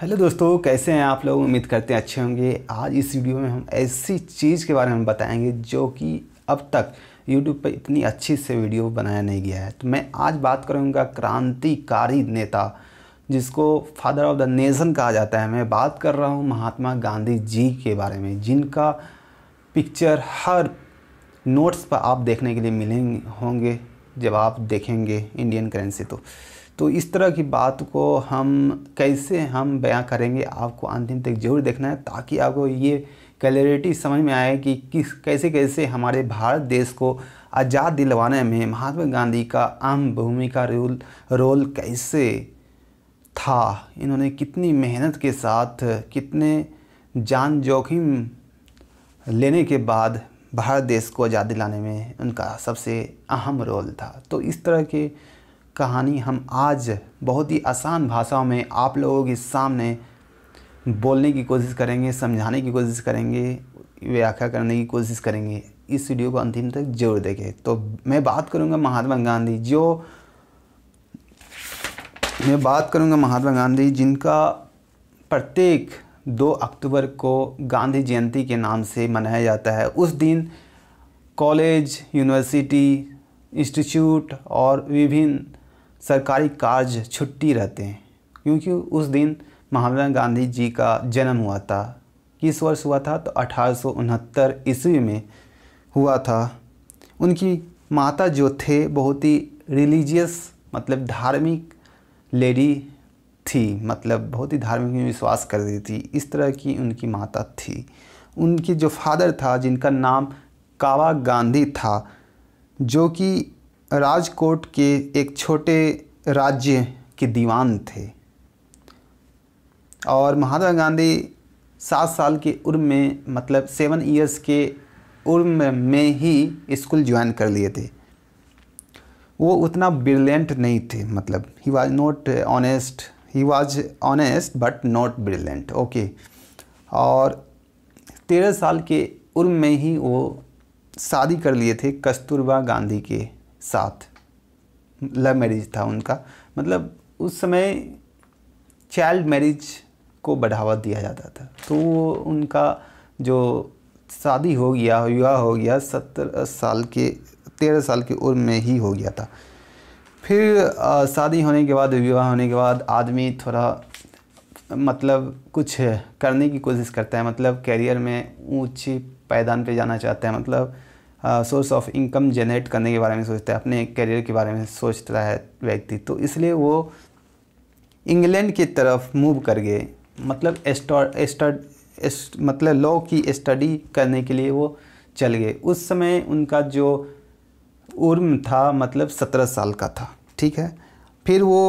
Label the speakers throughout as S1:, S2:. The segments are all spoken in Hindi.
S1: हेलो दोस्तों कैसे हैं आप लोग उम्मीद करते हैं अच्छे होंगे आज इस वीडियो में हम ऐसी चीज़ के बारे में बताएंगे जो कि अब तक यूट्यूब पर इतनी अच्छी से वीडियो बनाया नहीं गया है तो मैं आज बात करूंगा क्रांतिकारी नेता जिसको फादर ऑफ द नेशन कहा जाता है मैं बात कर रहा हूं महात्मा गांधी जी के बारे में जिनका पिक्चर हर नोट्स पर आप देखने के लिए मिलेंगे होंगे जब आप देखेंगे इंडियन करेंसी तो तो इस तरह की बात को हम कैसे हम बयां करेंगे आपको अंतिम तक जरूर देखना है ताकि आपको ये क्लैरिटी समझ में आए कि किस कैसे कैसे हमारे भारत देश को आज़ाद दिलवाने में महात्मा गांधी का अहम भूमिका रोल रोल कैसे था इन्होंने कितनी मेहनत के साथ कितने जान जोखिम लेने के बाद भारत देश को आज़ाद दिलाने में उनका सबसे अहम रोल था तो इस तरह के कहानी हम आज बहुत ही आसान भाषाओं में आप लोगों के सामने बोलने की कोशिश करेंगे समझाने की कोशिश करेंगे व्याख्या करने की कोशिश करेंगे इस वीडियो को अंतिम तक जरूर देखें तो मैं बात करूंगा महात्मा गांधी जो मैं बात करूंगा महात्मा गांधी जिनका प्रत्येक 2 अक्टूबर को गांधी जयंती के नाम से मनाया जाता है उस दिन कॉलेज यूनिवर्सिटी इंस्टीट्यूट और विभिन्न सरकारी कार्य छुट्टी रहते हैं क्योंकि उस दिन महात्मा गांधी जी का जन्म हुआ था किस वर्ष हुआ था तो अठारह ईस्वी में हुआ था उनकी माता जो थे बहुत ही रिलीजियस मतलब धार्मिक लेडी थी मतलब बहुत ही धार्मिक में विश्वास करती थी इस तरह की उनकी माता थी उनके जो फादर था जिनका नाम कावा गांधी था जो कि राजकोट के एक छोटे राज्य के दीवान थे और महात्मा गांधी सात साल की उम्र में मतलब सेवन ईयर्स के उम्र में ही स्कूल ज्वाइन कर लिए थे वो उतना ब्रिलियंट नहीं थे मतलब he was not honest he was honest but not brilliant okay और तेरह साल के उम्र में ही वो शादी कर लिए थे कस्तूरबा गांधी के साथ लव मैरिज था उनका मतलब उस समय चाइल्ड मैरिज को बढ़ावा दिया जाता था तो उनका जो शादी हो गया विवाह हो गया सत्तर साल के तेरह साल की उम्र में ही हो गया था फिर शादी होने के बाद विवाह होने के बाद आदमी थोड़ा मतलब कुछ करने की कोशिश करता है मतलब कैरियर में ऊँचे पैदान पे जाना चाहता है मतलब सोर्स ऑफ इनकम जनरेट करने के बारे में सोचता है अपने करियर के बारे में सोचता है व्यक्ति तो इसलिए वो इंग्लैंड की तरफ मूव कर गए मतलब स्टड मतलब लॉ की स्टडी करने के लिए वो चल गए उस समय उनका जो उर्म था मतलब सत्रह साल का था ठीक है फिर वो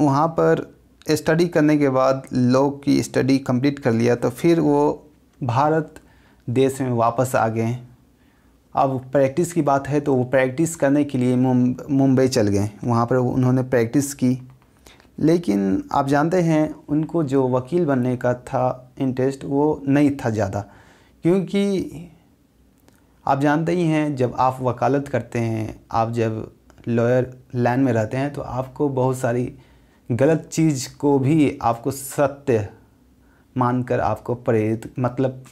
S1: वहाँ पर स्टडी करने के बाद लॉ की स्टडी कंप्लीट कर लिया तो फिर वो भारत देश में वापस आ गए अब प्रैक्टिस की बात है तो वो प्रैक्टिस करने के लिए मुंबई चल गए वहाँ पर उन्होंने प्रैक्टिस की लेकिन आप जानते हैं उनको जो वकील बनने का था इंटरेस्ट वो नहीं था ज़्यादा क्योंकि आप जानते ही हैं जब आप वकालत करते हैं आप जब लॉयर लाइन में रहते हैं तो आपको बहुत सारी गलत चीज़ को भी आपको सत्य मानकर आपको प्रेरित मतलब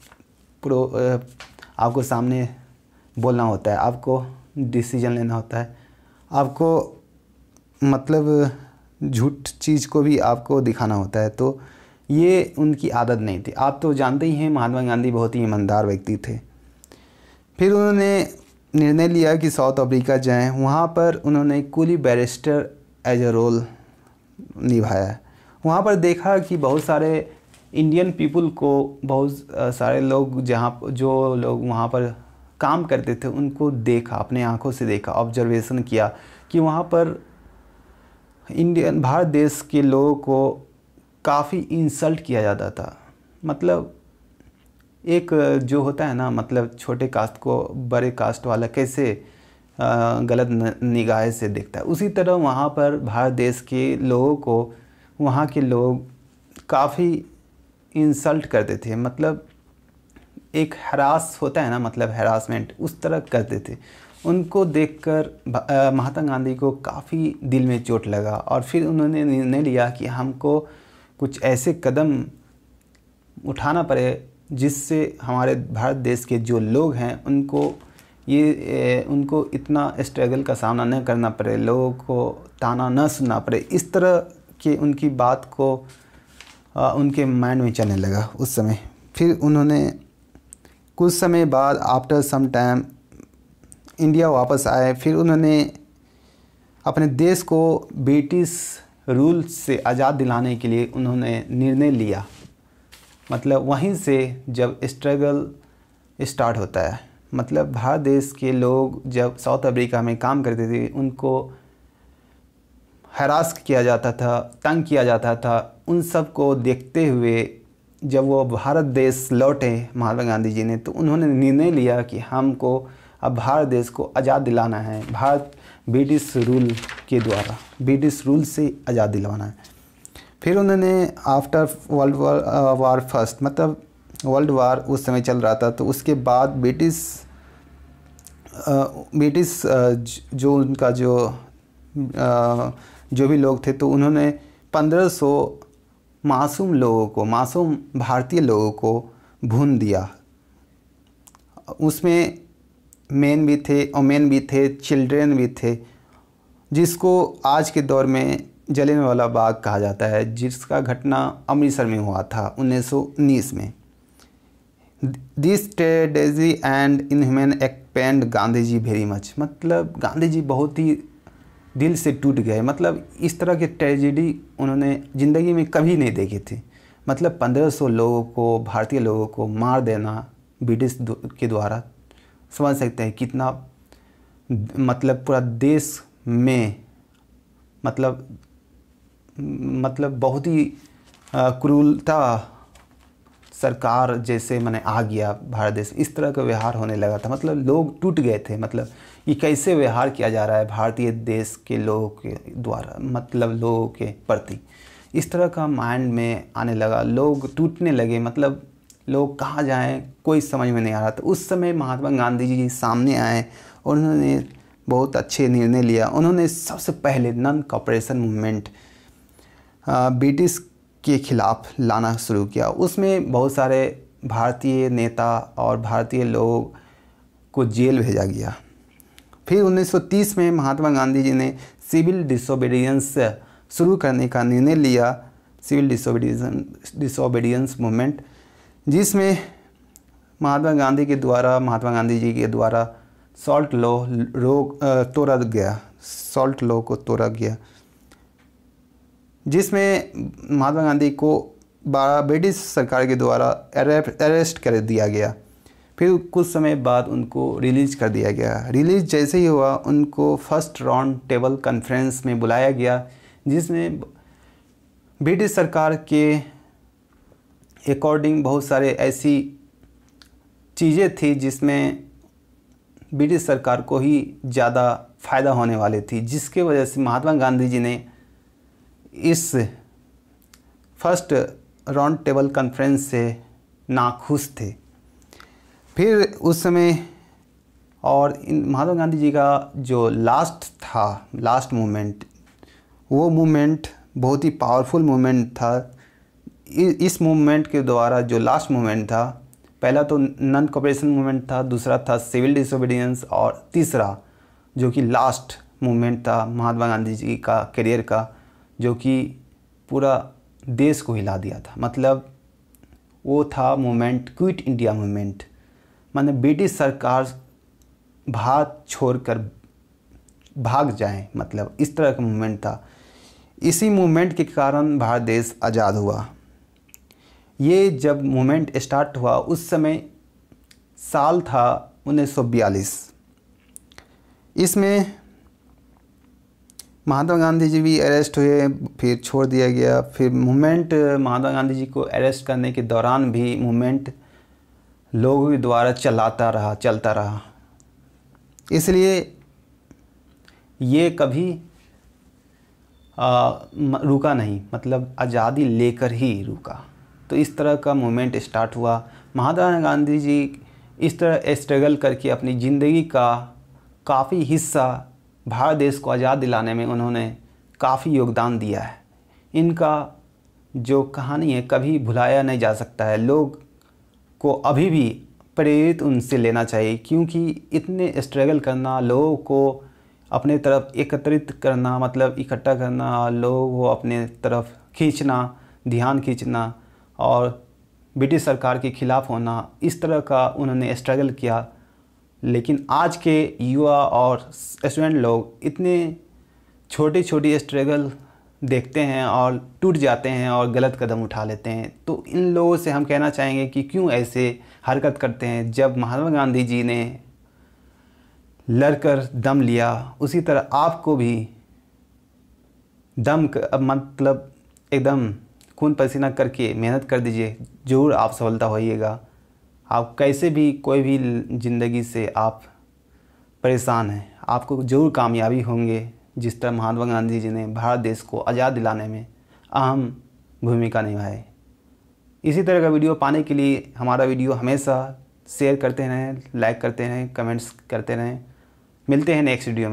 S1: प्रो आपको सामने बोलना होता है आपको डिसीजन लेना होता है आपको मतलब झूठ चीज़ को भी आपको दिखाना होता है तो ये उनकी आदत नहीं थी आप तो जानते ही हैं महात्मा गांधी बहुत ही ईमानदार व्यक्ति थे फिर उन्होंने निर्णय लिया कि साउथ अफ्रीका जाएं वहाँ पर उन्होंने coolie barrister as a role निभाया वहाँ पर देखा कि बहुत सारे इंडियन पीपल को बहुत सारे लोग जहाँ जो लोग वहाँ पर काम करते थे उनको देखा अपने आँखों से देखा ऑब्जर्वेशन किया कि वहाँ पर इंडियन भारत देश के लोगों को काफ़ी इंसल्ट किया जाता था मतलब एक जो होता है ना मतलब छोटे कास्ट को बड़े कास्ट वाला कैसे गलत निगाह से देखता है उसी तरह वहाँ पर भारत देश के लोगों को वहाँ के लोग काफ़ी इंसल्ट करते थे मतलब एक हरास होता है ना मतलब हरासमेंट उस तरह करते थे उनको देखकर महात्मा गांधी को काफ़ी दिल में चोट लगा और फिर उन्होंने निर्णय लिया कि हमको कुछ ऐसे कदम उठाना पड़े जिससे हमारे भारत देश के जो लोग हैं उनको ये ए, उनको इतना स्ट्रगल का सामना न करना पड़े लोगों को ताना न सुनना पड़े इस तरह के उनकी बात को आ, उनके माइंड में चलने लगा उस समय फिर उन्होंने कुछ समय बाद आफ्टर सम टाइम इंडिया वापस आए फिर उन्होंने अपने देश को ब्रिटिश रूल से आज़ाद दिलाने के लिए उन्होंने निर्णय लिया मतलब वहीं से जब स्ट्रगल स्टार्ट होता है मतलब भारत देश के लोग जब साउथ अफ्रीका में काम करते थे उनको हरास किया जाता था तंग किया जाता था उन सब को देखते हुए जब वो भारत देश लौटे महात्मा गांधी जी ने तो उन्होंने निर्णय लिया कि हमको अब भारत देश को आज़ाद दिलाना है भारत ब्रिटिश रूल के द्वारा ब्रिटिश रूल से आज़ाद दिलवाना है फिर उन्होंने आफ्टर वर्ल्ड वार फर्स्ट मतलब वर्ल्ड वार उस समय चल रहा था तो उसके बाद ब्रिटिश uh, ब्रिटिश uh, जो उनका जो आ, uh, जो भी लोग थे तो उन्होंने मासूम लोगों को मासूम भारतीय लोगों को भून दिया उसमें मेन भी थे ओमेन भी थे चिल्ड्रेन भी थे जिसको आज के दौर में जलिन वाला बाग कहा जाता है जिसका घटना अमृतसर में हुआ था 1919 में this tragedy and inhuman expand Gandhi ji very much मतलब गांधी जी बहुत ही दिल से टूट गए मतलब इस तरह की ट्रेजिडी उन्होंने ज़िंदगी में कभी नहीं देखी थी मतलब 1500 लोगों को भारतीय लोगों को मार देना ब्रिटिश के द्वारा समझ सकते हैं कितना मतलब पूरा देश में मतलब मतलब बहुत ही क्रूरता सरकार जैसे मैंने आ गया भारत देश इस तरह का व्यवहार होने लगा था मतलब लोग टूट गए थे मतलब ये कैसे व्यवहार किया जा रहा है भारतीय देश के लोगों के द्वारा मतलब लोगों के प्रति इस तरह का माइंड में आने लगा लोग टूटने लगे मतलब लोग कहाँ जाएं कोई समझ में नहीं आ रहा था उस समय महात्मा गांधी जी सामने आए और उन्होंने बहुत अच्छे निर्णय लिया उन्होंने सबसे पहले नन कॉपरेशन मूवमेंट ब्रिटिश के खिलाफ लाना शुरू किया उसमें बहुत सारे भारतीय नेता और भारतीय लोग को जेल भेजा गया फिर 1930 में महात्मा गांधी जी ने सिविल डिसोबीडियंस शुरू करने का निर्णय लिया सिविल डिसोबीडियन डिसोबीडियंस मूवमेंट जिसमें महात्मा गांधी के द्वारा महात्मा गांधी जी के द्वारा सॉल्ट लॉ रोक तोड़ा गया सॉल्ट लॉ को तोड़ा गया जिसमें महात्मा गांधी को बारह ब्रिटिश सरकार के द्वारा अरेस्ट कर दिया गया फिर कुछ समय बाद उनको रिलीज़ कर दिया गया रिलीज़ जैसे ही हुआ उनको फर्स्ट राउंड टेबल कॉन्फ्रेंस में बुलाया गया जिसमें ब्रिटिश सरकार के अकॉर्डिंग बहुत सारे ऐसी चीज़ें थी जिसमें ब्रिटिश सरकार को ही ज़्यादा फ़ायदा होने वाली थी जिसके वजह से महात्मा गांधी जी ने इस फर्स्ट राउंड टेबल कॉन्फ्रेंस से नाखुश थे फिर उस समय और इन महात्मा गांधी जी का जो लास्ट था लास्ट मोमेंट वो मूवमेंट बहुत ही पावरफुल मोमेंट था इस मूवमेंट के द्वारा जो लास्ट मोमेंट था पहला तो नन कॉपरेशन मूवमेंट था दूसरा था सिविल डिसोबीडियंस और तीसरा जो कि लास्ट मोमेंट था महात्मा गांधी जी का करियर का जो कि पूरा देश को हिला दिया था मतलब वो था मोमेंट क्विट इंडिया मूवमेंट माने ब्रिटिश सरकार भारत छोड़कर भाग जाए मतलब इस तरह का मूवमेंट था इसी मूवमेंट के कारण भारत देश आज़ाद हुआ ये जब मूवमेंट स्टार्ट हुआ उस समय साल था 1942 इसमें महात्मा गांधी जी भी अरेस्ट हुए फिर छोड़ दिया गया फिर मूवमेंट महात्मा गांधी जी को अरेस्ट करने के दौरान भी मूवमेंट लोगों के द्वारा चलाता रहा चलता रहा इसलिए ये कभी आ, रुका नहीं मतलब आज़ादी लेकर ही रुका तो इस तरह का मूवमेंट स्टार्ट हुआ महात्मा गांधी जी इस तरह स्ट्रगल करके अपनी ज़िंदगी का काफ़ी हिस्सा भारत देश को आज़ाद दिलाने में उन्होंने काफ़ी योगदान दिया है इनका जो कहानी है कभी भुलाया नहीं जा सकता है लोग को अभी भी प्रेरित उनसे लेना चाहिए क्योंकि इतने स्ट्रगल करना लोगों को अपने तरफ एकत्रित करना मतलब इकट्ठा करना लोगों को अपने तरफ खींचना ध्यान खींचना और ब्रिटिश सरकार के खिलाफ़ होना इस तरह का उन्होंने स्ट्रगल किया लेकिन आज के युवा और स्टूडेंट लोग इतने छोटी छोटी स्ट्रगल देखते हैं और टूट जाते हैं और गलत कदम उठा लेते हैं तो इन लोगों से हम कहना चाहेंगे कि क्यों ऐसे हरकत करते हैं जब महात्मा गांधी जी ने लड़ कर दम लिया उसी तरह आपको भी दम कर, मतलब एकदम खून पसीना करके मेहनत कर दीजिए ज़रूर आप सफलता होइएगा आप कैसे भी कोई भी ज़िंदगी से आप परेशान हैं आपको ज़रूर कामयाबी होंगे जिस तरह महात्मा गांधी जी ने भारत देश को आज़ाद दिलाने में अहम भूमिका निभाई इसी तरह का वीडियो पाने के लिए हमारा वीडियो हमेशा शेयर करते रहें लाइक करते रहें कमेंट्स करते रहें मिलते हैं नेक्स्ट वीडियो में